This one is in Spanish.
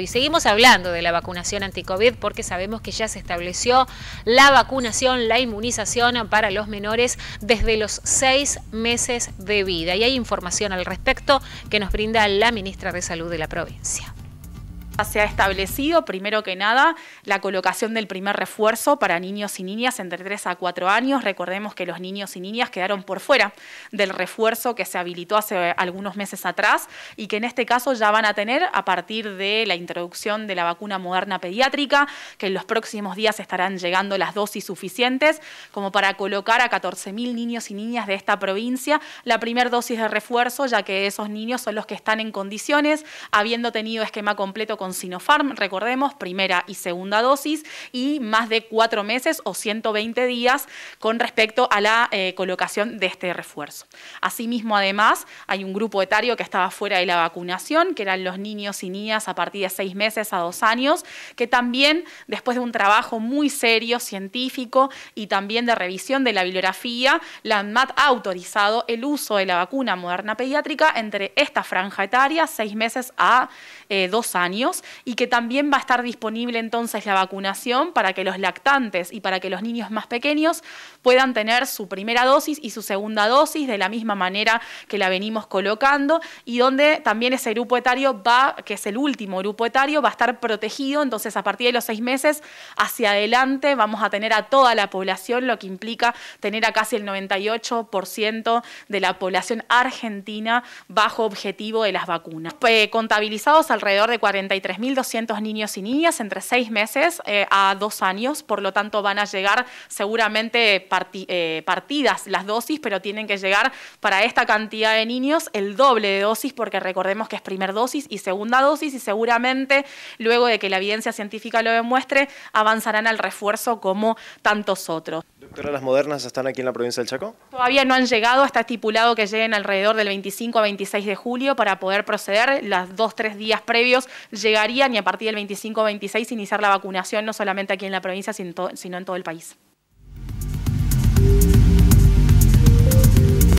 Y seguimos hablando de la vacunación anticovid porque sabemos que ya se estableció la vacunación, la inmunización para los menores desde los seis meses de vida. Y hay información al respecto que nos brinda la ministra de Salud de la provincia. Se ha establecido, primero que nada, la colocación del primer refuerzo para niños y niñas entre 3 a 4 años. Recordemos que los niños y niñas quedaron por fuera del refuerzo que se habilitó hace algunos meses atrás y que en este caso ya van a tener a partir de la introducción de la vacuna moderna pediátrica, que en los próximos días estarán llegando las dosis suficientes como para colocar a 14.000 niños y niñas de esta provincia la primera dosis de refuerzo, ya que esos niños son los que están en condiciones, habiendo tenido esquema completo con Sinopharm, recordemos, primera y segunda dosis, y más de cuatro meses o 120 días con respecto a la eh, colocación de este refuerzo. Asimismo, además, hay un grupo etario que estaba fuera de la vacunación, que eran los niños y niñas a partir de seis meses a dos años, que también, después de un trabajo muy serio, científico y también de revisión de la bibliografía, la ANMAT ha autorizado el uso de la vacuna moderna pediátrica entre esta franja etaria, seis meses a eh, dos años, y que también va a estar disponible entonces la vacunación para que los lactantes y para que los niños más pequeños puedan tener su primera dosis y su segunda dosis de la misma manera que la venimos colocando y donde también ese grupo etario va, que es el último grupo etario, va a estar protegido, entonces a partir de los seis meses hacia adelante vamos a tener a toda la población, lo que implica tener a casi el 98% de la población argentina bajo objetivo de las vacunas. Eh, contabilizados alrededor de 43 3.200 niños y niñas entre seis meses eh, a dos años, por lo tanto van a llegar seguramente eh, partidas las dosis, pero tienen que llegar para esta cantidad de niños el doble de dosis, porque recordemos que es primer dosis y segunda dosis, y seguramente luego de que la evidencia científica lo demuestre, avanzarán al refuerzo como tantos otros. Doctora, ¿las modernas están aquí en la provincia del Chaco? Todavía no han llegado, está estipulado que lleguen alrededor del 25 a 26 de julio para poder proceder, las dos, tres días previos llegarían ni a partir del 25-26 iniciar la vacunación no solamente aquí en la provincia, sino en todo el país.